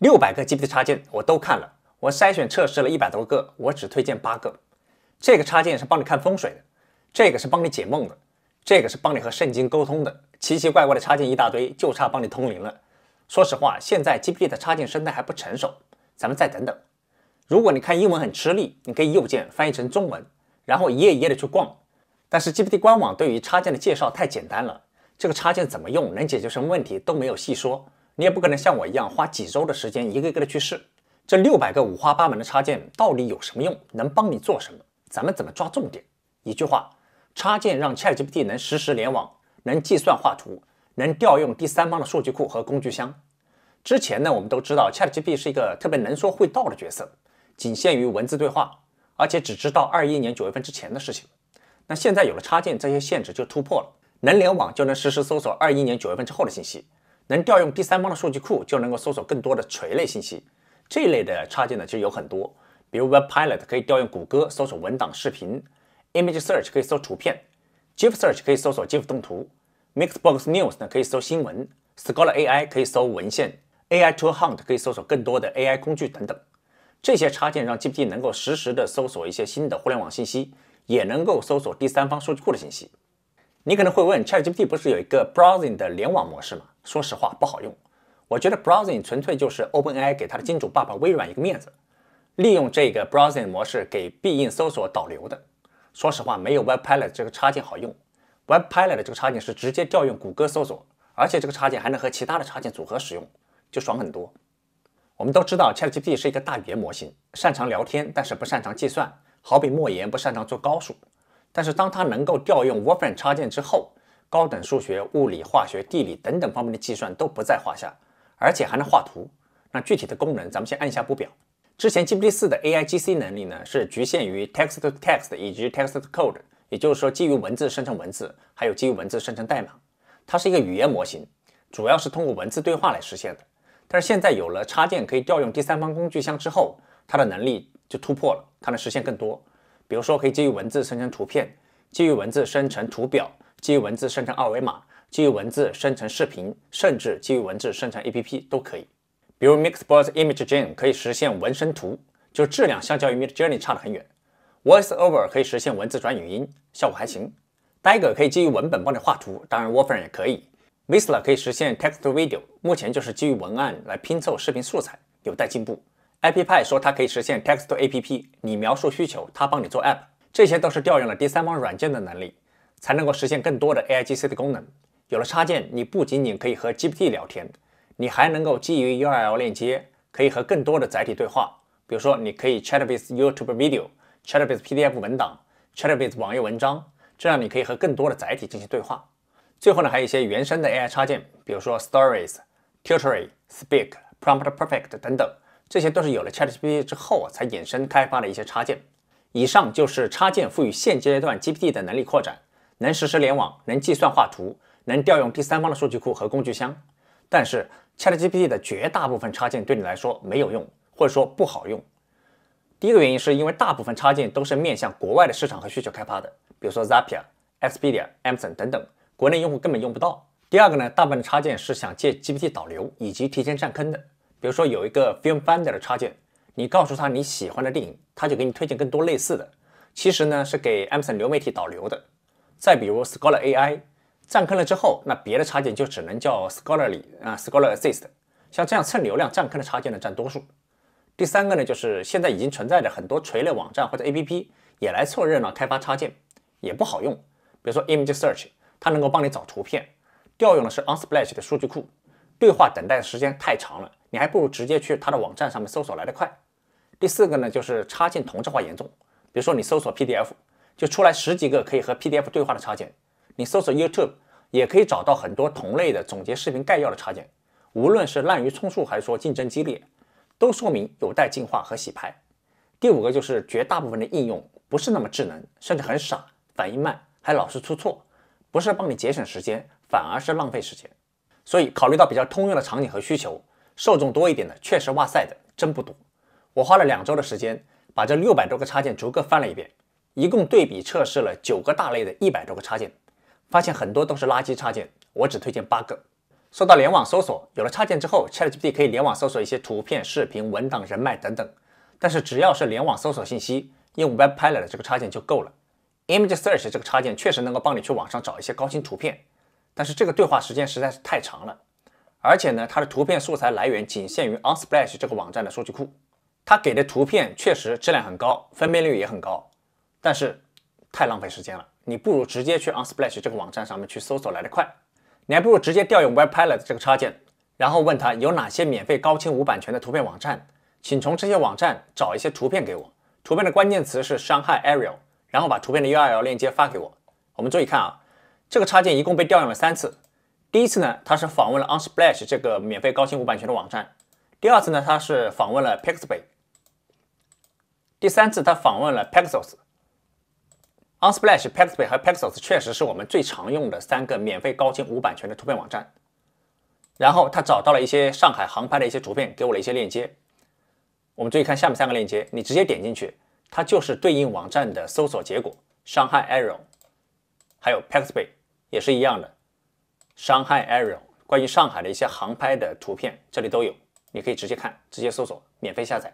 六百个 GPT 插件我都看了，我筛选测试了一百多个，我只推荐八个。这个插件是帮你看风水的，这个是帮你解梦的，这个是帮你和圣经沟通的，奇奇怪怪的插件一大堆，就差帮你通灵了。说实话，现在 GPT 的插件生态还不成熟，咱们再等等。如果你看英文很吃力，你可以右键翻译成中文，然后一页一页的去逛。但是 GPT 官网对于插件的介绍太简单了，这个插件怎么用，能解决什么问题都没有细说。你也不可能像我一样花几周的时间，一个个的去试这六百个五花八门的插件到底有什么用，能帮你做什么？咱们怎么抓重点？一句话，插件让 ChatGPT 能实时联网，能计算画图，能调用第三方的数据库和工具箱。之前呢，我们都知道 ChatGPT 是一个特别能说会道的角色，仅限于文字对话，而且只知道二一年九月份之前的事情。那现在有了插件，这些限制就突破了，能联网就能实时搜索二一年九月份之后的信息。能调用第三方的数据库，就能够搜索更多的垂类信息。这一类的插件呢，其实有很多，比如 Web Pilot 可以调用谷歌搜索文档、视频；Image Search 可以搜图片；Gif Search 可以搜索 gif 动图；Mixbox News 呢可以搜新闻；Scholar AI 可以搜文献；AI Tool Hunt 可以搜索更多的 AI 工具等等。这些插件让 GPT 能够实时的搜索一些新的互联网信息，也能够搜索第三方数据库的信息。你可能会问，Chat GPT 不是有一个 browsing 的联网模式吗？说实话不好用，我觉得 browsing 纯粹就是 OpenAI 给它的金主爸爸微软一个面子，利用这个 browsing 模式给必应搜索导流的。说实话没有 WebPilot 这个插件好用，WebPilot 这个插件是直接调用谷歌搜索，而且这个插件还能和其他的插件组合使用，就爽很多。我们都知道 ChatGPT 是一个大语言模型，擅长聊天，但是不擅长计算。好比莫言不擅长做高数，但是当他能够调用 w o r f f u n 插件之后，高等数学、物理、化学、地理等等方面的计算都不在话下，而且还能画图。那具体的功能，咱们先按下不表。之前 GPT 四的 AIGC 能力呢，是局限于 text-to-text 以及 text-to-code，也就是说，基于文字生成文字，还有基于文字生成代码。它是一个语言模型，主要是通过文字对话来实现的。但是现在有了插件可以调用第三方工具箱之后，它的能力就突破了，它能实现更多，比如说可以基于文字生成图片，基于文字生成图表。基于文字生成二维码，基于文字生成视频，甚至基于文字生成 APP 都可以。比如 MixBots ImageGen 可以实现文生图，就是质量相较于 MidJourney 差得很远。VoiceOver 可以实现文字转语音，效果还行。d a g e e 可以基于文本帮你画图，当然 w a r f r e 也可以。Visla 可以实现 Text to Video，目前就是基于文案来拼凑视频素材，有待进步。i p p i 说它可以实现 Text to APP，你描述需求，它帮你做 APP，这些都是调用了第三方软件的能力。才能够实现更多的 A I G C 的功能。有了插件，你不仅仅可以和 G P T 聊天，你还能够基于 U R L 链接，可以和更多的载体对话。比如说，你可以 chat with YouTube video，chat with P D F 文档，chat with 网页文章，这样你可以和更多的载体进行对话。最后呢，还有一些原生的 A I 插件，比如说 Stories，Tutori，Speak，Prompt Perfect 等等，这些都是有了 Chat G P T 之后才衍生开发的一些插件。以上就是插件赋予现阶段 G P T 的能力扩展。能实时联网，能计算画图，能调用第三方的数据库和工具箱。但是，ChatGPT 的绝大部分插件对你来说没有用，或者说不好用。第一个原因是因为大部分插件都是面向国外的市场和需求开发的，比如说 Zapier、Expedia、Amazon 等等，国内用户根本用不到。第二个呢，大部分插件是想借 GPT 导流以及提前占坑的，比如说有一个 Film Finder 的插件，你告诉他你喜欢的电影，他就给你推荐更多类似的，其实呢是给 Amazon 流媒体导流的。再比如 Scholar AI，占坑了之后，那别的插件就只能叫 Scholarly 啊 Scholar Assist，像这样蹭流量占坑的插件呢占多数。第三个呢，就是现在已经存在着很多垂类网站或者 APP 也来凑热闹开发插件，也不好用。比如说 Image Search，它能够帮你找图片，调用的是 Unsplash 的数据库，对话等待时间太长了，你还不如直接去它的网站上面搜索来得快。第四个呢，就是插件同质化严重，比如说你搜索 PDF。就出来十几个可以和 PDF 对话的插件，你搜索 YouTube 也可以找到很多同类的总结视频概要的插件。无论是滥竽充数还是说竞争激烈，都说明有待进化和洗牌。第五个就是绝大部分的应用不是那么智能，甚至很傻，反应慢，还老是出错，不是帮你节省时间，反而是浪费时间。所以考虑到比较通用的场景和需求，受众多一点的确实哇塞的真不多。我花了两周的时间把这六百多个插件逐个翻了一遍。一共对比测试了九个大类的一百多个插件，发现很多都是垃圾插件。我只推荐八个。说到联网搜索，有了插件之后，ChatGPT 可以联网搜索一些图片、视频、文档、人脉等等。但是只要是联网搜索信息，用 WebPilot 这个插件就够了。Image Search 这个插件确实能够帮你去网上找一些高清图片，但是这个对话时间实在是太长了。而且呢，它的图片素材来源仅限于 Unsplash 这个网站的数据库。它给的图片确实质量很高，分辨率也很高。但是太浪费时间了，你不如直接去 Unsplash 这个网站上面去搜索来得快。你还不如直接调用 WebPilot 这个插件，然后问他有哪些免费高清无版权的图片网站，请从这些网站找一些图片给我。图片的关键词是 Shanghai Aerial，然后把图片的 URL 链接发给我。我们注意看啊，这个插件一共被调用了三次。第一次呢，它是访问了 Unsplash 这个免费高清无版权的网站。第二次呢，它是访问了 Pixabay。第三次，它访问了 Pixels。Unsplash、p e x b a y 和 p e x o s 确实是我们最常用的三个免费高清无版权的图片网站。然后他找到了一些上海航拍的一些图片，给我了一些链接。我们注意看下面三个链接，你直接点进去，它就是对应网站的搜索结果。伤害 a r r i a 还有 p e x b a y 也是一样的。伤害 a r r i a 关于上海的一些航拍的图片，这里都有，你可以直接看，直接搜索，免费下载。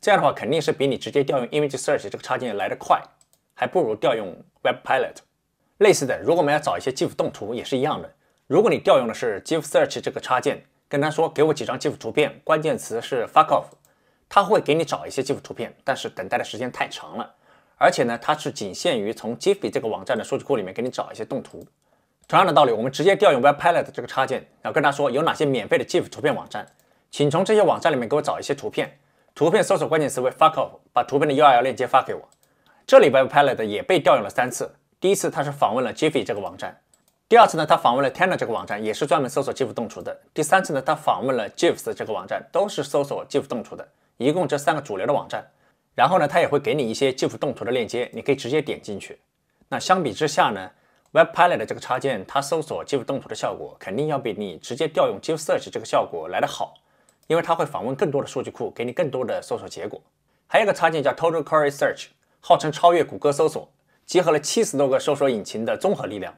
这样的话，肯定是比你直接调用 Image Search 这个插件来的快。还不如调用 WebPilot。类似的，如果我们要找一些 GIF 动图，也是一样的。如果你调用的是 GIF Search 这个插件，跟他说给我几张 GIF 图片，关键词是 fuck off，他会给你找一些 GIF 图片，但是等待的时间太长了，而且呢，它是仅限于从 GIF 这个网站的数据库里面给你找一些动图。同样的道理，我们直接调用 WebPilot 这个插件，然后跟他说有哪些免费的 GIF 图片网站，请从这些网站里面给我找一些图片，图片搜索关键词为 fuck off，把图片的 URL 链接发给我。这里 Web Pilot 也被调用了三次。第一次他是访问了 Jiffy 这个网站，第二次呢他访问了 Tanner 这个网站，也是专门搜索 Jiff 动图的。第三次呢他访问了 Jiffs 这个网站，都是搜索 Jiff 动图的。一共这三个主流的网站，然后呢他也会给你一些 Jiff 动图的链接，你可以直接点进去。那相比之下呢，Web Pilot 这个插件它搜索 Jiff 动图的效果肯定要比你直接调用 Jiff Search 这个效果来得好，因为它会访问更多的数据库，给你更多的搜索结果。还有一个插件叫 Total Query Search。号称超越谷歌搜索，结合了七十多个搜索引擎的综合力量。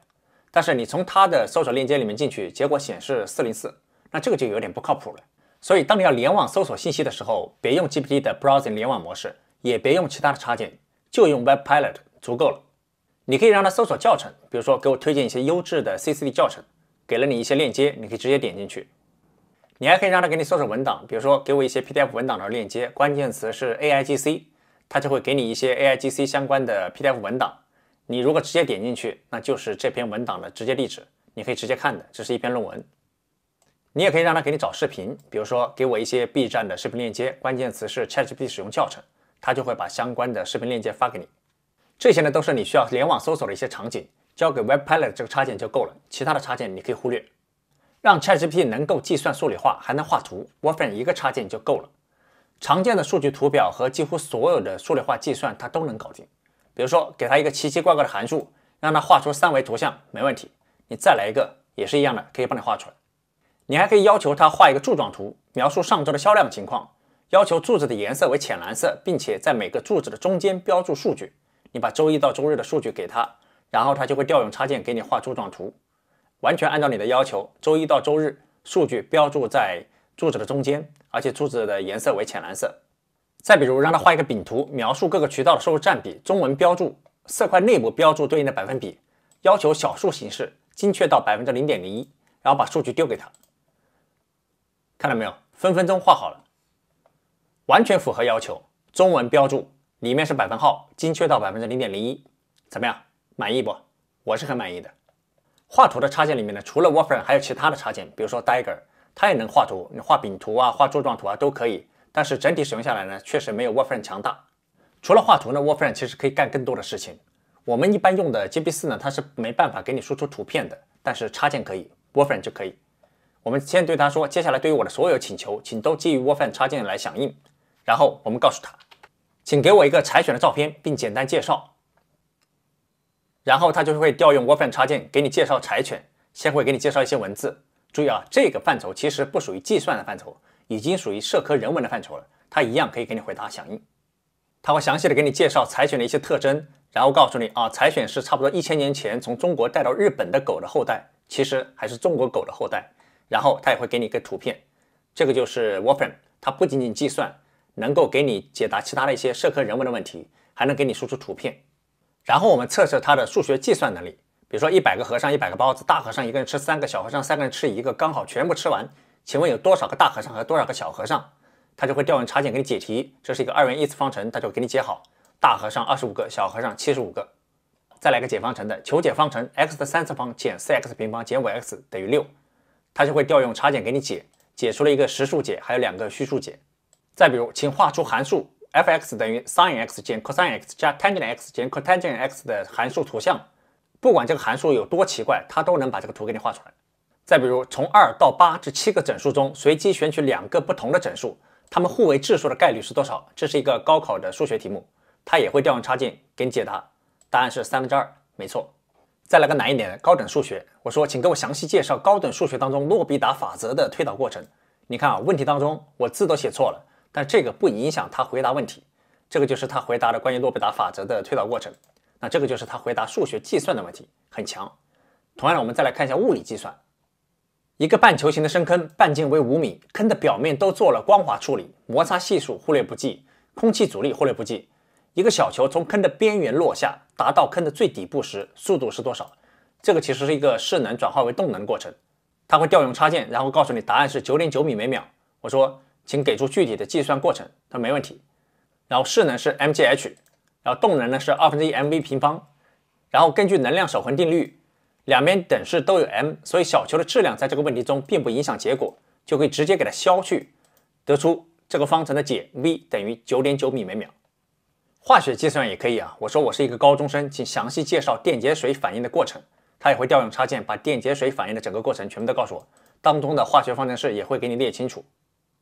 但是你从它的搜索链接里面进去，结果显示404，那这个就有点不靠谱了。所以当你要联网搜索信息的时候，别用 GPT 的 Browsing 联网模式，也别用其他的插件，就用 Web Pilot 足够了。你可以让它搜索教程，比如说给我推荐一些优质的 c c d 教程，给了你一些链接，你可以直接点进去。你还可以让它给你搜索文档，比如说给我一些 PDF 文档的链接，关键词是 AIGC。它就会给你一些 A I G C 相关的 PDF 文档，你如果直接点进去，那就是这篇文档的直接地址，你可以直接看的。这是一篇论文，你也可以让它给你找视频，比如说给我一些 B 站的视频链接，关键词是 Chat G P T 使用教程，它就会把相关的视频链接发给你。这些呢都是你需要联网搜索的一些场景，交给 Web Pilot 这个插件就够了，其他的插件你可以忽略。让 Chat G P T 能够计算数理化，还能画图，Web p r 一个插件就够了。常见的数据图表和几乎所有的数理化计算，它都能搞定。比如说，给它一个奇奇怪怪的函数，让它画出三维图像，没问题。你再来一个，也是一样的，可以帮你画出来。你还可以要求它画一个柱状图，描述上周的销量情况，要求柱子的颜色为浅蓝色，并且在每个柱子的中间标注数据。你把周一到周日的数据给它，然后它就会调用插件给你画柱状图，完全按照你的要求，周一到周日数据标注在。柱子的中间，而且柱子的颜色为浅蓝色。再比如，让他画一个饼图，描述各个渠道的收入占比，中文标注，色块内部标注对应的百分比，要求小数形式，精确到百分之零点零一，然后把数据丢给他。看到没有，分分钟画好了，完全符合要求。中文标注里面是百分号，精确到百分之零点零一。怎么样，满意不？我是很满意的。画图的插件里面呢，除了 w o r a l e 还有其他的插件，比如说 Dagger。它也能画图，你画饼图啊，画柱状图啊都可以。但是整体使用下来呢，确实没有 w a r f u e 强大。除了画图呢 w a r f u e 其实可以干更多的事情。我们一般用的 g p 4四呢，它是没办法给你输出图片的，但是插件可以 w a r f u e 就可以。我们先对它说，接下来对于我的所有请求，请都基于 w a r f u e 插件来响应。然后我们告诉它，请给我一个柴犬的照片，并简单介绍。然后它就会调用 w a r f u e 插件给你介绍柴犬，先会给你介绍一些文字。注意啊，这个范畴其实不属于计算的范畴，已经属于社科人文的范畴了。它一样可以给你回答响应，他会详细的给你介绍柴犬的一些特征，然后告诉你啊，柴犬是差不多一千年前从中国带到日本的狗的后代，其实还是中国狗的后代。然后他也会给你一个图片，这个就是 w a f r a n 它不仅仅计算，能够给你解答其他的一些社科人文的问题，还能给你输出图片。然后我们测试它的数学计算能力。比如说，一百个和尚，一百个包子，大和尚一个人吃三个，小和尚三个人吃一个，刚好全部吃完。请问有多少个大和尚和多少个小和尚？他就会调用插件给你解题。这是一个二元一次方程，他就给你解好。大和尚二十五个，小和尚七十五个。再来个解方程的，求解方程 x 的三次方减四 x 平方减五 x 等于六，他就会调用插件给你解，解出了一个实数解，还有两个虚数解。再比如，请画出函数 f(x) 等于 sinx 减 cosx 加 tangentx 减 cotangentx 的函数图像。不管这个函数有多奇怪，它都能把这个图给你画出来。再比如，从二到八这七个整数中随机选取两个不同的整数，它们互为质数的概率是多少？这是一个高考的数学题目，它也会调用插件给你解答，答案是三分之二，没错。再来个难一点的高等数学，我说，请给我详细介绍高等数学当中洛必达法则的推导过程。你看啊，问题当中我字都写错了，但这个不影响他回答问题。这个就是他回答的关于洛必达法则的推导过程。那这个就是他回答数学计算的问题很强。同样，我们再来看一下物理计算。一个半球形的深坑，半径为五米，坑的表面都做了光滑处理，摩擦系数忽略不计，空气阻力忽略不计。一个小球从坑的边缘落下，达到坑的最底部时速度是多少？这个其实是一个势能转化为动能的过程。它会调用插件，然后告诉你答案是九点九米每秒。我说，请给出具体的计算过程。他没问题。然后势能是 mgh。然后动能呢是二分之一 mv 平方，然后根据能量守恒定律，两边等式都有 m，所以小球的质量在这个问题中并不影响结果，就可以直接给它消去，得出这个方程的解 v 等于九点九米每秒。化学计算也可以啊，我说我是一个高中生，请详细介绍电解水反应的过程。它也会调用插件，把电解水反应的整个过程全部都告诉我，当中的化学方程式也会给你列清楚。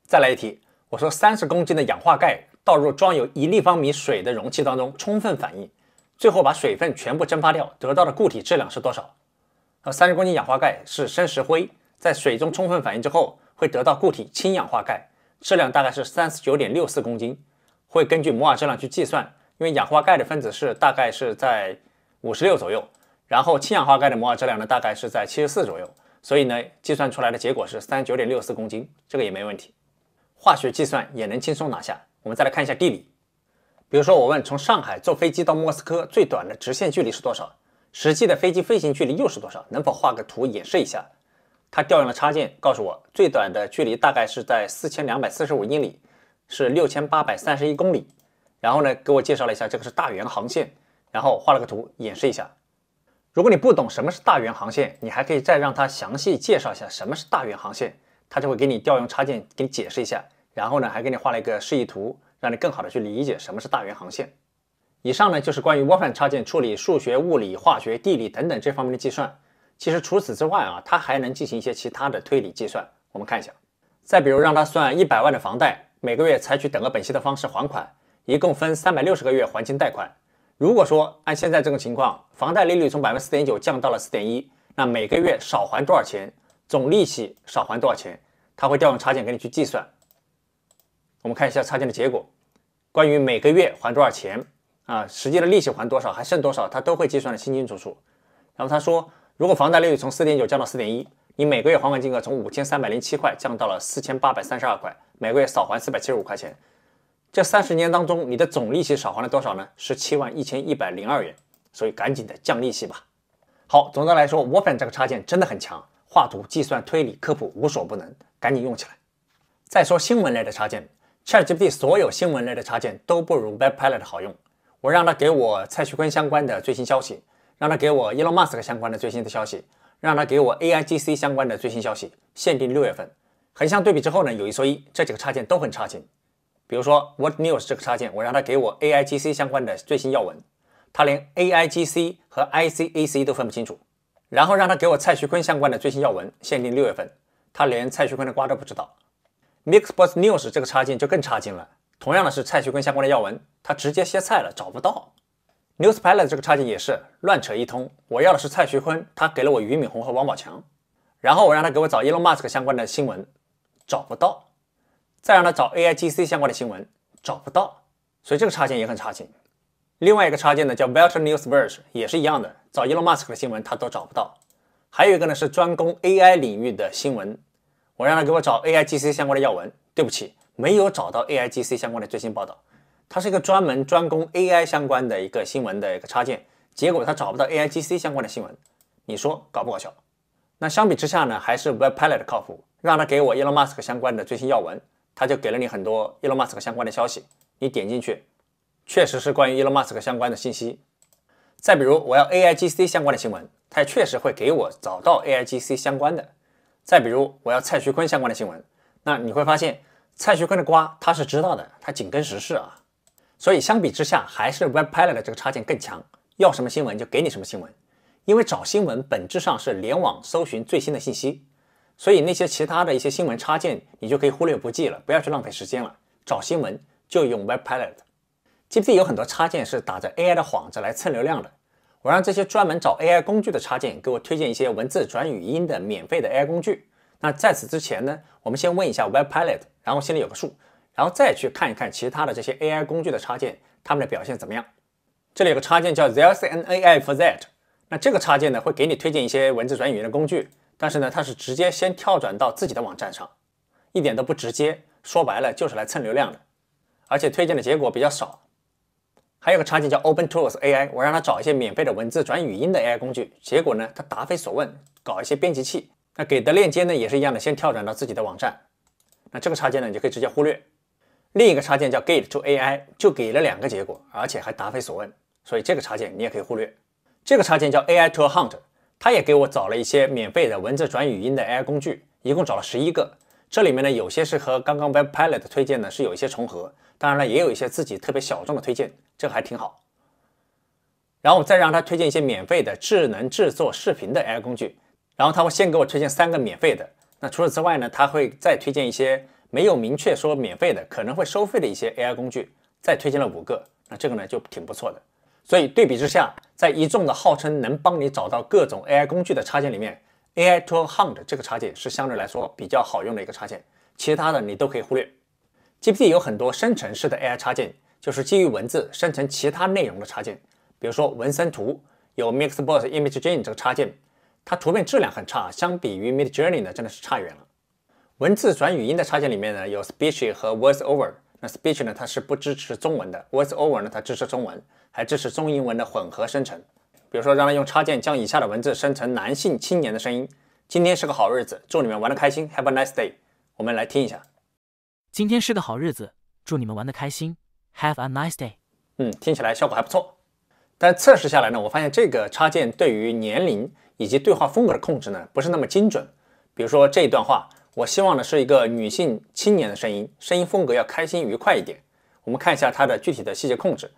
再来一题，我说三十公斤的氧化钙。倒入装有一立方米水的容器当中，充分反应，最后把水分全部蒸发掉，得到的固体质量是多少？呃，三十公斤氧化钙是生石灰，在水中充分反应之后，会得到固体氢氧化钙，质量大概是三十九点六四公斤，会根据摩尔质量去计算，因为氧化钙的分子式大概是在五十六左右，然后氢氧化钙的摩尔质量呢大概是在七十四左右，所以呢，计算出来的结果是三十九点六四公斤，这个也没问题，化学计算也能轻松拿下。我们再来看一下地理，比如说我问从上海坐飞机到莫斯科最短的直线距离是多少，实际的飞机飞行距离又是多少？能否画个图演示一下？它调用了插件，告诉我最短的距离大概是在四千两百四十五英里，是六千八百三十一公里。然后呢，给我介绍了一下这个是大圆航线，然后画了个图演示一下。如果你不懂什么是大圆航线，你还可以再让它详细介绍一下什么是大圆航线，它就会给你调用插件给你解释一下。然后呢，还给你画了一个示意图，让你更好的去理解什么是大圆航线。以上呢就是关于 w i f i 插件处理数学、物理、化学、地理等等这方面的计算。其实除此之外啊，它还能进行一些其他的推理计算。我们看一下，再比如让它算一百万的房贷，每个月采取等额本息的方式还款，一共分三百六十个月还清贷款。如果说按现在这种情况，房贷利率从百分之四点九降到了四点一，那每个月少还多少钱，总利息少还多少钱，它会调用插件给你去计算。我们看一下插件的结果，关于每个月还多少钱，啊，实际的利息还多少，还剩多少，它都会计算的清清楚楚。然后他说，如果房贷利率从四点九降到四点一，你每个月还款金额从五千三百零七块降到了四千八百三十二块，每个月少还四百七十五块钱。这三十年当中，你的总利息少还了多少呢？是七万一千一百零二元。所以赶紧的降利息吧。好，总的来说，w f e n 这个插件真的很强，画图、计算、推理、科普，无所不能，赶紧用起来。再说新闻类的插件。ChatGPT 所有新闻类的插件都不如 Web Pilot 好用。我让它给我蔡徐坤相关的最新消息，让它给我 Elon Musk 相关的最新的消息，让它给我 AIGC 相关的最新消息，限定六月份。横向对比之后呢，有一说一，这几个插件都很差劲。比如说，What News 这个插件，我让它给我 AIGC 相关的最新要闻，它连 AIGC 和 ICAC 都分不清楚。然后让它给我蔡徐坤相关的最新要闻，限定六月份，它连蔡徐坤的瓜都不知道。m i x b o t News 这个插件就更差劲了。同样的是蔡徐坤相关的要闻，它直接歇菜了，找不到。NewsPilot 这个插件也是乱扯一通。我要的是蔡徐坤，他给了我俞敏洪和王宝强。然后我让他给我找 Elon Musk 相关的新闻，找不到。再让他找 AIGC 相关的新闻，找不到。所以这个插件也很差劲。另外一个插件呢叫 Belton Newsberg，也是一样的，找 Elon Musk 的新闻他都找不到。还有一个呢是专攻 AI 领域的新闻。我让他给我找 A I G C 相关的要闻，对不起，没有找到 A I G C 相关的最新报道。它是一个专门专攻 A I 相关的一个新闻的一个插件，结果他找不到 A I G C 相关的新闻，你说搞不搞笑？那相比之下呢，还是 WebPilot 可靠。让他给我 Elon Musk 相关的最新要闻，他就给了你很多 Elon Musk 相关的消息。你点进去，确实是关于 Elon Musk 相关的信息。再比如，我要 A I G C 相关的新闻，它确实会给我找到 A I G C 相关的。再比如，我要蔡徐坤相关的新闻，那你会发现蔡徐坤的瓜他是知道的，他紧跟时事啊。所以相比之下，还是 WebPilot 这个插件更强，要什么新闻就给你什么新闻。因为找新闻本质上是联网搜寻最新的信息，所以那些其他的一些新闻插件你就可以忽略不计了，不要去浪费时间了。找新闻就用 WebPilot。GPT 有很多插件是打着 AI 的幌子来蹭流量的。我让这些专门找 AI 工具的插件给我推荐一些文字转语音的免费的 AI 工具。那在此之前呢，我们先问一下 Web Pilot，然后心里有个数，然后再去看一看其他的这些 AI 工具的插件，它们的表现怎么样。这里有个插件叫 There's an AI for that。那这个插件呢，会给你推荐一些文字转语音的工具，但是呢，它是直接先跳转到自己的网站上，一点都不直接。说白了就是来蹭流量的，而且推荐的结果比较少。还有个插件叫 Open Tools AI，我让他找一些免费的文字转语音的 AI 工具，结果呢，他答非所问，搞一些编辑器。那给的链接呢，也是一样的，先跳转到自己的网站。那这个插件呢，你就可以直接忽略。另一个插件叫 Gate To AI，就给了两个结果，而且还答非所问，所以这个插件你也可以忽略。这个插件叫 AI t o Hunt，他也给我找了一些免费的文字转语音的 AI 工具，一共找了十一个，这里面呢，有些是和刚刚 w e b Pilot 推荐的，是有一些重合。当然了，也有一些自己特别小众的推荐，这还挺好。然后我再让他推荐一些免费的智能制作视频的 AI 工具，然后他会先给我推荐三个免费的。那除此之外呢，他会再推荐一些没有明确说免费的，可能会收费的一些 AI 工具，再推荐了五个。那这个呢就挺不错的。所以对比之下，在一众的号称能帮你找到各种 AI 工具的插件里面，AI Tool Hunt 这个插件是相对来说比较好用的一个插件，其他的你都可以忽略。GPT 有很多生成式的 AI 插件，就是基于文字生成其他内容的插件。比如说文森图有 m i x b o t Image Gen 这个插件，它图片质量很差，相比于 Mid Journey 呢，真的是差远了。文字转语音的插件里面呢，有 Speech 和 Voiceover。那 Speech 呢，它是不支持中文的；Voiceover 呢，它支持中文，还支持中英文的混合生成。比如说，让它用插件将以下的文字生成男性青年的声音：今天是个好日子，祝你们玩得开心，Have a nice day。我们来听一下。今天是个好日子，祝你们玩的开心。Have a nice day。嗯，听起来效果还不错。但测试下来呢，我发现这个插件对于年龄以及对话风格的控制呢，不是那么精准。比如说这一段话，我希望呢是一个女性青年的声音，声音风格要开心愉快一点。我们看一下它的具体的细节控制。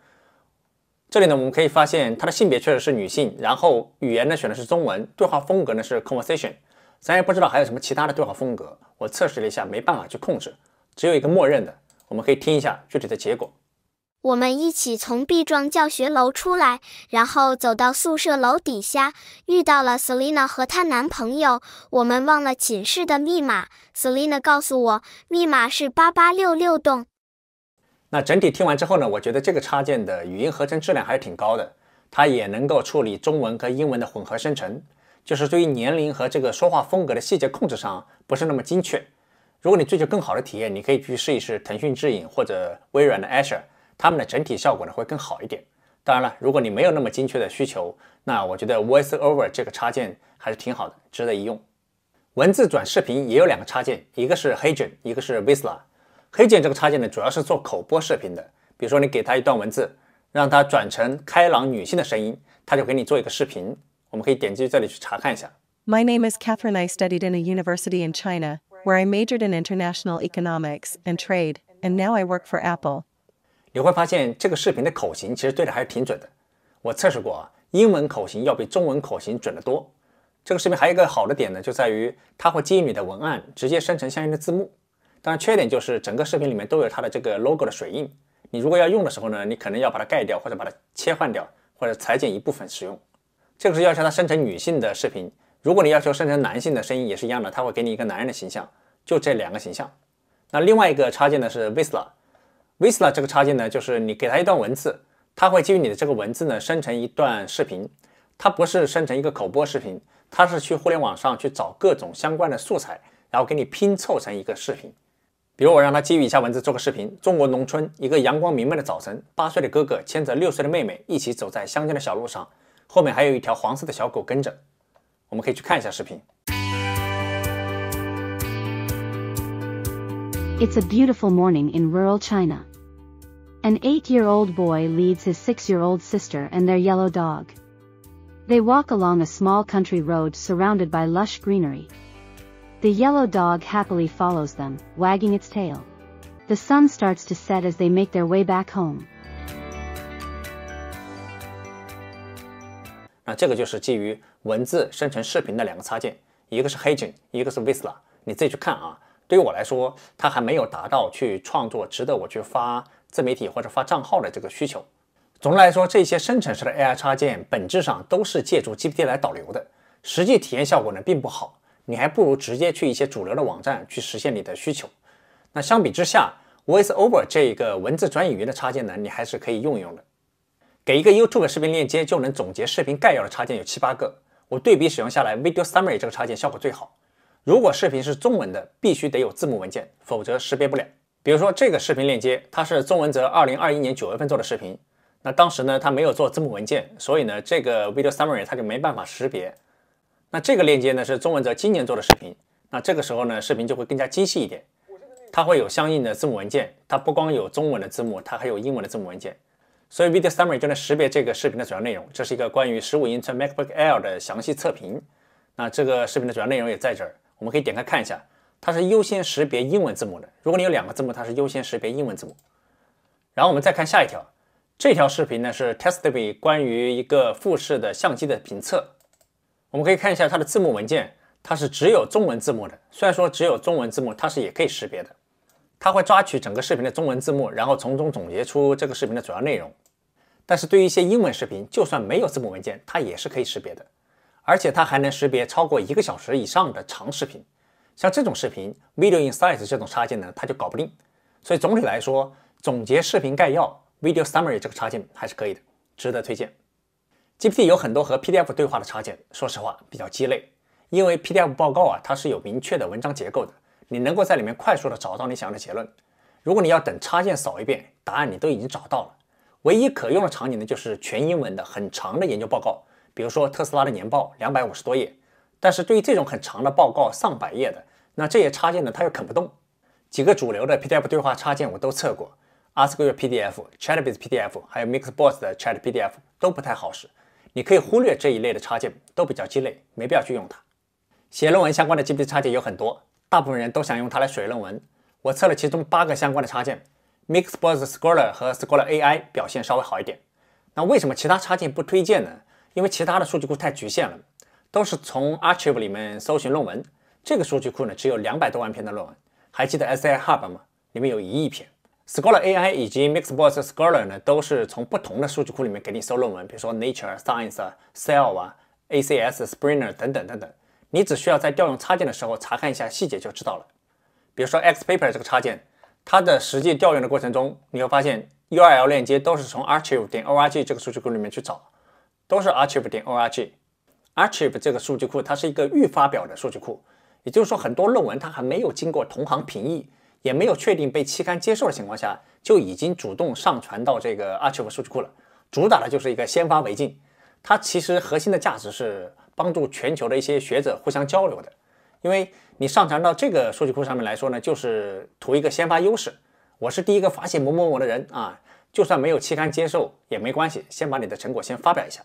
这里呢，我们可以发现它的性别确实是女性，然后语言呢选的是中文，对话风格呢是 conversation。咱也不知道还有什么其他的对话风格。我测试了一下，没办法去控制。只有一个默认的，我们可以听一下具体的结果。我们一起从 B 幢教学楼出来，然后走到宿舍楼底下，遇到了 Selina 和她男朋友。我们忘了寝室的密码，Selina 告诉我密码是八八六六栋。那整体听完之后呢？我觉得这个插件的语音合成质量还是挺高的，它也能够处理中文和英文的混合生成，就是对于年龄和这个说话风格的细节控制上不是那么精确。如果你追求更好的体验，你可以去试一试腾讯智影或者微软的 Azure，它们的整体效果呢会更好一点。当然了，如果你没有那么精确的需求，那我觉得 VoiceOver 这个插件还是挺好的，值得一用。文字转视频也有两个插件，一个是 h e g e n 一个是 Visla。h e g e n 这个插件呢主要是做口播视频的，比如说你给它一段文字，让它转成开朗女性的声音，它就给你做一个视频。我们可以点击这里去查看一下。My name is Catherine. I studied in a university in China. Where I majored in international economics and trade, and now I work for Apple。你会发现这个视频的口型其实对的还是挺准的。我测试过，啊，英文口型要比中文口型准得多。这个视频还有一个好的点呢，就在于它会基于你的文案直接生成相应的字幕。当然，缺点就是整个视频里面都有它的这个 logo 的水印。你如果要用的时候呢，你可能要把它盖掉，或者把它切换掉，或者裁剪一部分使用。这个是要求它生成女性的视频。如果你要求生成男性的声音，也是一样的，他会给你一个男人的形象，就这两个形象。那另外一个插件呢是 Vistla，Vistla 这个插件呢，就是你给它一段文字，它会基于你的这个文字呢生成一段视频。它不是生成一个口播视频，它是去互联网上去找各种相关的素材，然后给你拼凑成一个视频。比如我让它基于以下文字做个视频：中国农村一个阳光明媚的早晨，八岁的哥哥牵着六岁的妹妹一起走在乡间的小路上，后面还有一条黄色的小狗跟着。我们可以去看一下视频。It's a beautiful morning in rural China. An eight-year-old boy leads his six-year-old sister and their yellow dog. They walk along a small country road surrounded by lush greenery. The yellow dog happily follows them, wagging its tail. The sun starts to set as they make their way back home. 那这个就是基于文字生成视频的两个插件，一个是 h e g e n 一个是 Visla，你自己去看啊。对于我来说，它还没有达到去创作值得我去发自媒体或者发账号的这个需求。总的来说，这些生成式的 AI 插件本质上都是借助 GPT 来导流的，实际体验效果呢并不好，你还不如直接去一些主流的网站去实现你的需求。那相比之下，VoiceOver 这一个文字转语音的插件呢，你还是可以用用的。给一个 YouTube 视频链接就能总结视频概要的插件有七八个。我对比使用下来，Video Summary 这个插件效果最好。如果视频是中文的，必须得有字幕文件，否则识别不了。比如说这个视频链接，它是中文泽二零二一年九月份做的视频，那当时呢，他没有做字幕文件，所以呢，这个 Video Summary 它就没办法识别。那这个链接呢，是中文泽今年做的视频，那这个时候呢，视频就会更加精细一点，它会有相应的字幕文件，它不光有中文的字幕，它还有英文的字幕文件。所以，Video Summary 就能识别这个视频的主要内容。这是一个关于十五英寸 MacBook Air 的详细测评。那这个视频的主要内容也在这儿，我们可以点开看一下。它是优先识别英文字母的。如果你有两个字母，它是优先识别英文字母。然后我们再看下一条，这条视频呢是 t e s t t b e 关于一个富士的相机的评测。我们可以看一下它的字幕文件，它是只有中文字幕的。虽然说只有中文字幕，它是也可以识别的。它会抓取整个视频的中文字幕，然后从中总结出这个视频的主要内容。但是对于一些英文视频，就算没有字幕文件，它也是可以识别的。而且它还能识别超过一个小时以上的长视频。像这种视频，Video Insights 这种插件呢，它就搞不定。所以总体来说，总结视频概要，Video Summary 这个插件还是可以的，值得推荐。GPT 有很多和 PDF 对话的插件，说实话比较鸡肋，因为 PDF 报告啊，它是有明确的文章结构的。你能够在里面快速的找到你想要的结论。如果你要等插件扫一遍，答案你都已经找到了。唯一可用的场景呢，就是全英文的很长的研究报告，比如说特斯拉的年报，两百五十多页。但是对于这种很长的报告，上百页的，那这些插件呢，它又啃不动。几个主流的 PDF 对话插件我都测过，Ask a PDF、Chat b i t s PDF，还有 Mixbox 的 Chat PDF 都不太好使。你可以忽略这一类的插件，都比较鸡肋，没必要去用它。写论文相关的 GPT 插件有很多。大部分人都想用它来水论文。我测了其中八个相关的插件 m i x b o x s Scholar 和 Scholar AI 表现稍微好一点。那为什么其他插件不推荐呢？因为其他的数据库太局限了，都是从 a r c h i v 里面搜寻论文。这个数据库呢，只有两百多万篇的论文。还记得 SciHub 吗？里面有一亿篇。Scholar AI 以及 m i x b o x s Scholar 呢，都是从不同的数据库里面给你搜论文，比如说 Nature、Science、Cell 啊、ACS、Springer 等等等等。你只需要在调用插件的时候查看一下细节就知道了。比如说 X Paper 这个插件，它的实际调用的过程中，你会发现 URL 链接都是从 archive 点 .org 这个数据库里面去找，都是 archive 点 .org。archive 这个数据库它是一个预发表的数据库，也就是说很多论文它还没有经过同行评议，也没有确定被期刊接受的情况下，就已经主动上传到这个 archive 数据库了。主打的就是一个先发为敬。它其实核心的价值是。帮助全球的一些学者互相交流的，因为你上传到这个数据库上面来说呢，就是图一个先发优势。我是第一个发现某某某的人啊，就算没有期刊接受也没关系，先把你的成果先发表一下。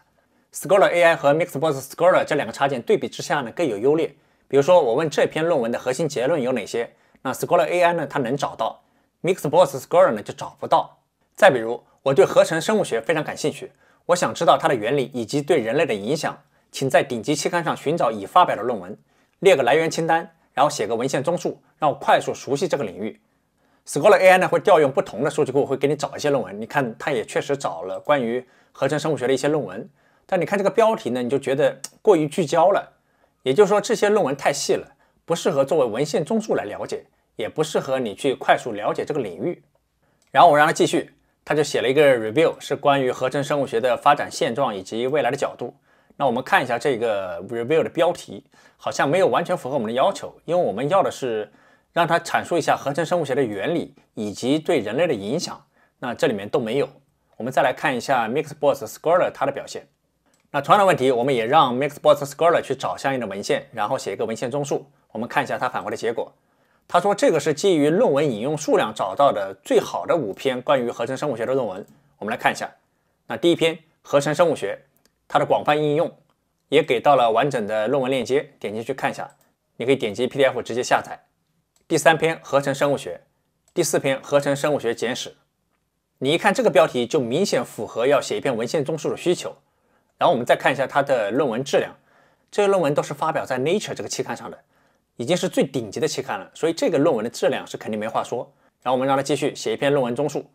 s c h o l a r AI 和 Mixbox s c h o l a r 这两个插件对比之下呢，各有优劣。比如说，我问这篇论文的核心结论有哪些，那 s c h o l a r AI 呢，它能找到；Mixbox s c h o l a r 呢，就找不到。再比如，我对合成生物学非常感兴趣，我想知道它的原理以及对人类的影响。请在顶级期刊上寻找已发表的论文，列个来源清单，然后写个文献综述，让我快速熟悉这个领域。Scholar AI 呢会调用不同的数据库，会给你找一些论文。你看，它也确实找了关于合成生物学的一些论文，但你看这个标题呢，你就觉得过于聚焦了，也就是说这些论文太细了，不适合作为文献综述来了解，也不适合你去快速了解这个领域。然后我让他继续，他就写了一个 review，是关于合成生物学的发展现状以及未来的角度。那我们看一下这个 review 的标题，好像没有完全符合我们的要求，因为我们要的是让他阐述一下合成生物学的原理以及对人类的影响，那这里面都没有。我们再来看一下 MixBots Scholar 它的表现。那同样的问题，我们也让 MixBots Scholar 去找相应的文献，然后写一个文献综述。我们看一下它返回的结果。他说这个是基于论文引用数量找到的最好的五篇关于合成生物学的论文。我们来看一下，那第一篇合成生物学。它的广泛应用也给到了完整的论文链接，点进去看一下。你可以点击 PDF 直接下载。第三篇合成生物学，第四篇合成生物学简史。你一看这个标题，就明显符合要写一篇文献综述的需求。然后我们再看一下它的论文质量，这些论文都是发表在 Nature 这个期刊上的，已经是最顶级的期刊了，所以这个论文的质量是肯定没话说。然后我们让他继续写一篇论文综述。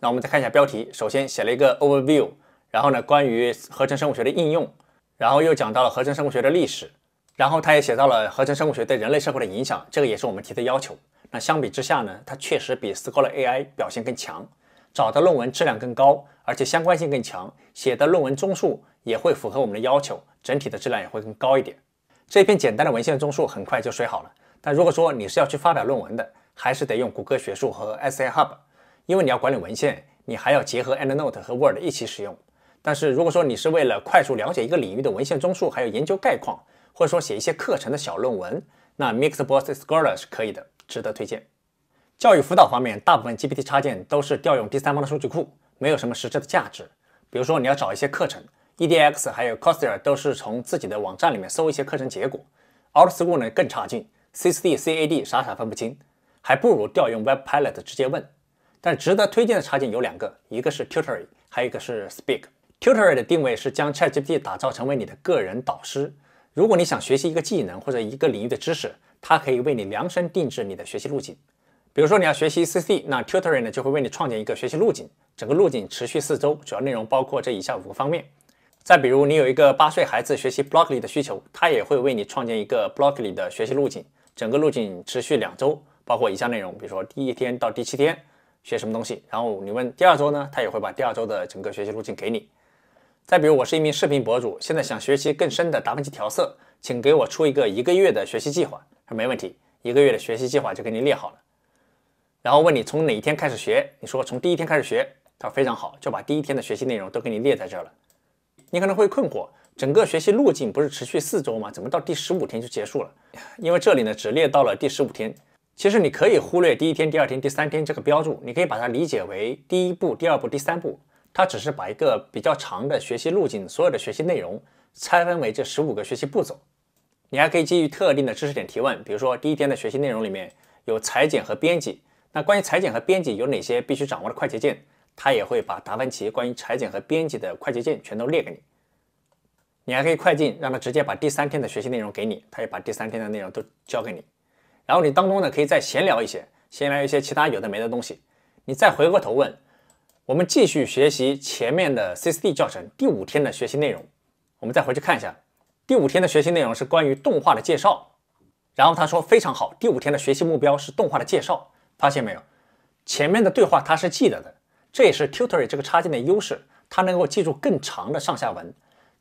那我们再看一下标题，首先写了一个 Overview。然后呢，关于合成生物学的应用，然后又讲到了合成生物学的历史，然后他也写到了合成生物学对人类社会的影响，这个也是我们提的要求。那相比之下呢，它确实比 Scholar AI 表现更强，找的论文质量更高，而且相关性更强，写的论文综述也会符合我们的要求，整体的质量也会更高一点。这篇简单的文献综述很快就水好了，但如果说你是要去发表论文的，还是得用谷歌学术和 SciHub，因为你要管理文献，你还要结合 EndNote 和 Word 一起使用。但是如果说你是为了快速了解一个领域的文献综述，还有研究概况，或者说写一些课程的小论文，那 MixBots Scholar 是可以的，值得推荐。教育辅导方面，大部分 GPT 插件都是调用第三方的数据库，没有什么实质的价值。比如说你要找一些课程，EDX 还有 c o s e r a 都是从自己的网站里面搜一些课程结果。Outschool 呢更差劲，CSD CAD 傻傻分不清，还不如调用 WebPilot 直接问。但值得推荐的插件有两个，一个是 t u t o r 还有一个是 Speak。Tutori 的定位是将 ChatGPT 打造成为你的个人导师。如果你想学习一个技能或者一个领域的知识，它可以为你量身定制你的学习路径。比如说你要学习 C++，那 Tutori 呢就会为你创建一个学习路径，整个路径持续四周，主要内容包括这以下五个方面。再比如你有一个八岁孩子学习 Blockly 的需求，它也会为你创建一个 Blockly 的学习路径，整个路径持续两周，包括以下内容，比如说第一天到第七天学什么东西，然后你问第二周呢，它也会把第二周的整个学习路径给你。再比如，我是一名视频博主，现在想学习更深的达芬奇调色，请给我出一个一个月的学习计划。他说没问题，一个月的学习计划就给你列好了。然后问你从哪一天开始学，你说从第一天开始学。他说非常好，就把第一天的学习内容都给你列在这儿了。你可能会困惑，整个学习路径不是持续四周吗？怎么到第十五天就结束了？因为这里呢只列到了第十五天。其实你可以忽略第一天、第二天、第三天这个标注，你可以把它理解为第一步、第二步、第三步。它只是把一个比较长的学习路径，所有的学习内容拆分为这十五个学习步骤。你还可以基于特定的知识点提问，比如说第一天的学习内容里面有裁剪和编辑，那关于裁剪和编辑有哪些必须掌握的快捷键，它也会把达芬奇关于裁剪和编辑的快捷键全都列给你。你还可以快进，让他直接把第三天的学习内容给你，他也把第三天的内容都交给你。然后你当中呢可以再闲聊一些，闲聊一些其他有的没的东西，你再回过头问。我们继续学习前面的 c c d 教程第五天的学习内容。我们再回去看一下第五天的学习内容是关于动画的介绍。然后他说非常好，第五天的学习目标是动画的介绍。发现没有，前面的对话他是记得的。这也是 t u t o r 这个插件的优势，它能够记住更长的上下文。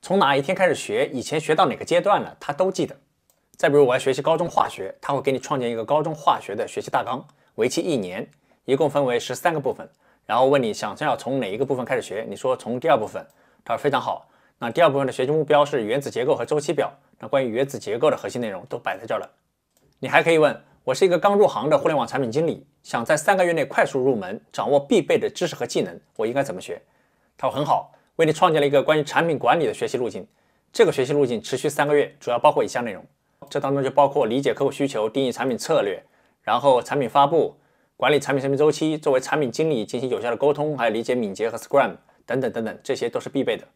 从哪一天开始学，以前学到哪个阶段了，他都记得。再比如我要学习高中化学，他会给你创建一个高中化学的学习大纲，为期一年，一共分为十三个部分。然后问你想想要从哪一个部分开始学？你说从第二部分，他说非常好。那第二部分的学习目标是原子结构和周期表。那关于原子结构的核心内容都摆在这儿了。你还可以问我是一个刚入行的互联网产品经理，想在三个月内快速入门，掌握必备的知识和技能，我应该怎么学？他说很好，为你创建了一个关于产品管理的学习路径。这个学习路径持续三个月，主要包括以下内容，这当中就包括理解客户需求，定义产品策略，然后产品发布。管理产品生命周期，作为产品经理进行有效的沟通，还有理解敏捷和 Scrum 等等等等，这些都是必备的。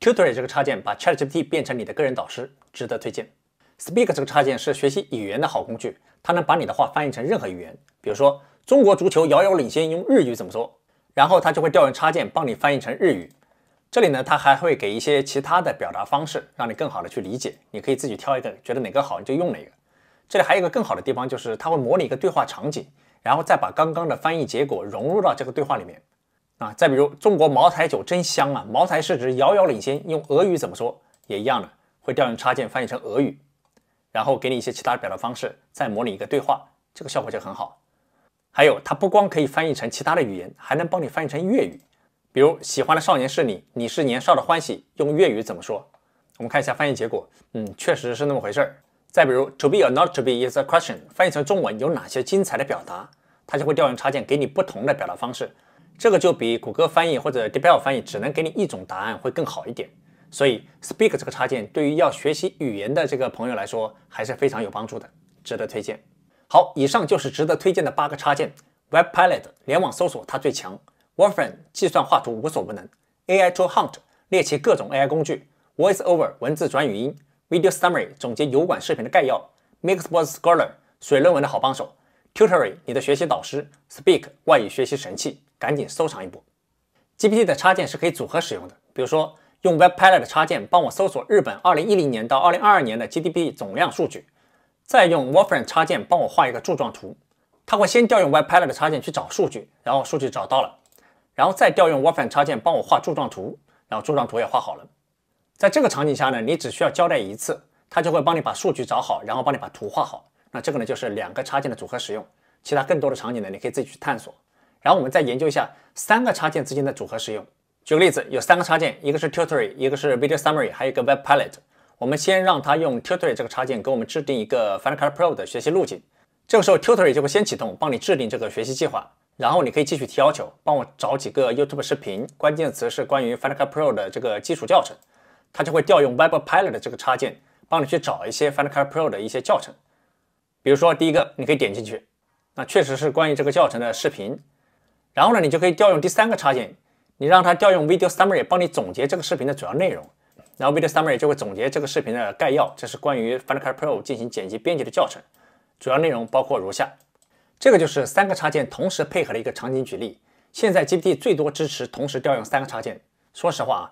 t u t o r 这个插件把 ChatGPT 变成你的个人导师，值得推荐。Speak 这个插件是学习语言的好工具，它能把你的话翻译成任何语言。比如说中国足球遥遥领先，用日语怎么说？然后它就会调用插件帮你翻译成日语。这里呢，它还会给一些其他的表达方式，让你更好的去理解。你可以自己挑一个觉得哪个好你就用哪个。这里还有一个更好的地方就是它会模拟一个对话场景。然后再把刚刚的翻译结果融入到这个对话里面，啊，再比如中国茅台酒真香啊，茅台市值遥遥领先，用俄语怎么说也一样的，会调用插件翻译成俄语，然后给你一些其他的表达方式，再模拟一个对话，这个效果就很好。还有它不光可以翻译成其他的语言，还能帮你翻译成粤语，比如喜欢的少年是你，你是年少的欢喜，用粤语怎么说？我们看一下翻译结果，嗯，确实是那么回事儿。再比如，To be or not to be is a question。翻译成中文有哪些精彩的表达？它就会调用插件给你不同的表达方式。这个就比谷歌翻译或者 DeepL 翻译只能给你一种答案会更好一点。所以，Speak 这个插件对于要学习语言的这个朋友来说还是非常有帮助的，值得推荐。好，以上就是值得推荐的八个插件：Web Pilot 联网搜索它最强，Warframe 计算画图无所不能，AI Tool Hunt 列齐各种 AI 工具，Voiceover 文字转语音。Video Summary 总结油管视频的概要，Mixboard Scholar 水论文的好帮手 t u t o r y 你的学习导师，Speak 外语学习神器，赶紧收藏一波。GPT 的插件是可以组合使用的，比如说用 Webpilot 插件帮我搜索日本2010年到2022年的 GDP 总量数据，再用 w o r a m e 插件帮我画一个柱状图。它会先调用 Webpilot 插件去找数据，然后数据找到了，然后再调用 w o r a m e 插件帮我画柱状图，然后柱状图也画好了。在这个场景下呢，你只需要交代一次，它就会帮你把数据找好，然后帮你把图画好。那这个呢，就是两个插件的组合使用。其他更多的场景呢，你可以自己去探索。然后我们再研究一下三个插件之间的组合使用。举个例子，有三个插件，一个是 t u t o r y 一个是 Video Summary，还有一个 Web Pilot。我们先让它用 t u t o r y 这个插件给我们制定一个 Final Cut Pro 的学习路径。这个时候 Tutorry 就会先启动，帮你制定这个学习计划。然后你可以继续提要求，帮我找几个 YouTube 视频，关键词是关于 Final Cut Pro 的这个基础教程。它就会调用 Web Pilot 这个插件，帮你去找一些 Final Cut Pro 的一些教程。比如说第一个，你可以点进去，那确实是关于这个教程的视频。然后呢，你就可以调用第三个插件，你让它调用 Video Summary 帮你总结这个视频的主要内容。然后 Video Summary 就会总结这个视频的概要，这是关于 Final Cut Pro 进行剪辑编辑的教程。主要内容包括如下。这个就是三个插件同时配合的一个场景举例。现在 GPT 最多支持同时调用三个插件。说实话啊。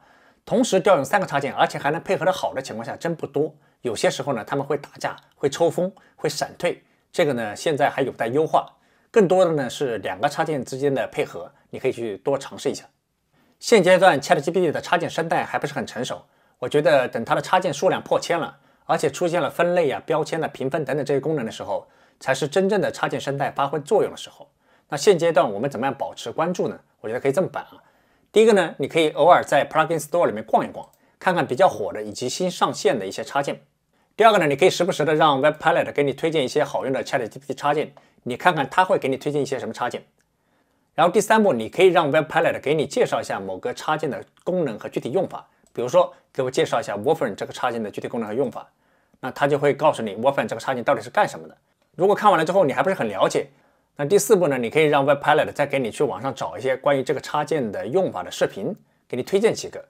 同时调用三个插件，而且还能配合的好的情况下真不多。有些时候呢，他们会打架，会抽风，会闪退。这个呢，现在还有待优化。更多的呢是两个插件之间的配合，你可以去多尝试一下。现阶段 ChatGPT 的插件生态还不是很成熟，我觉得等它的插件数量破千了，而且出现了分类啊、标签的评分等等这些功能的时候，才是真正的插件生态发挥作用的时候。那现阶段我们怎么样保持关注呢？我觉得可以这么办啊。第一个呢，你可以偶尔在 Plugin Store 里面逛一逛，看看比较火的以及新上线的一些插件。第二个呢，你可以时不时的让 Web Pilot 给你推荐一些好用的 Chat GPT 插件，你看看它会给你推荐一些什么插件。然后第三步，你可以让 Web Pilot 给你介绍一下某个插件的功能和具体用法，比如说给我介绍一下 w o l f r a m 这个插件的具体功能和用法，那它就会告诉你 w o l f r a m 这个插件到底是干什么的。如果看完了之后你还不是很了解，那第四步呢？你可以让 WebPilot 再给你去网上找一些关于这个插件的用法的视频，给你推荐几个，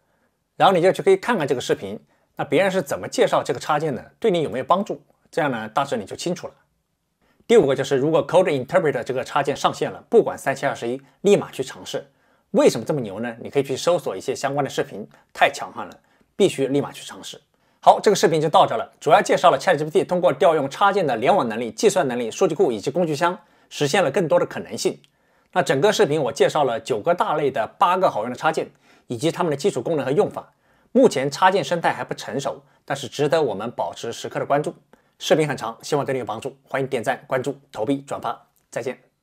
然后你就去可以看看这个视频，那别人是怎么介绍这个插件的，对你有没有帮助？这样呢，大致你就清楚了。第五个就是，如果 Code Interpreter 这个插件上线了，不管三七二十一，立马去尝试。为什么这么牛呢？你可以去搜索一些相关的视频，太强悍了，必须立马去尝试。好，这个视频就到这了，主要介绍了 ChatGPT 通过调用插件的联网能力、计算能力、数据库以及工具箱。实现了更多的可能性。那整个视频我介绍了九个大类的八个好用的插件，以及它们的基础功能和用法。目前插件生态还不成熟，但是值得我们保持时刻的关注。视频很长，希望对你有帮助。欢迎点赞、关注、投币、转发。再见。